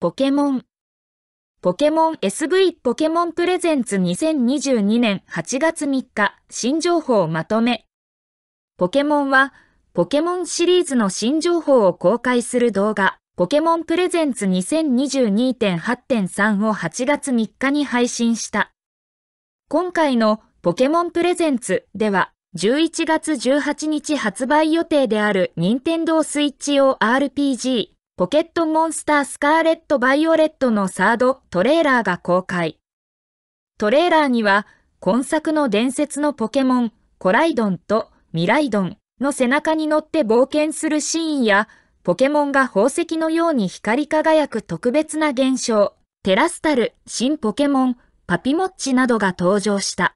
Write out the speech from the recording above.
ポケモン。ポケモン SV ポケモンプレゼンツ2022年8月3日新情報をまとめ。ポケモンはポケモンシリーズの新情報を公開する動画ポケモンプレゼンツ2022.8.3を8月3日に配信した。今回のポケモンプレゼンツでは11月18日発売予定である任天堂スイッチ用 RPG ポケットモンスタースカーレット・バイオレットのサードトレーラーが公開。トレーラーには、今作の伝説のポケモン、コライドンとミライドンの背中に乗って冒険するシーンや、ポケモンが宝石のように光り輝く特別な現象、テラスタル、新ポケモン、パピモッチなどが登場した。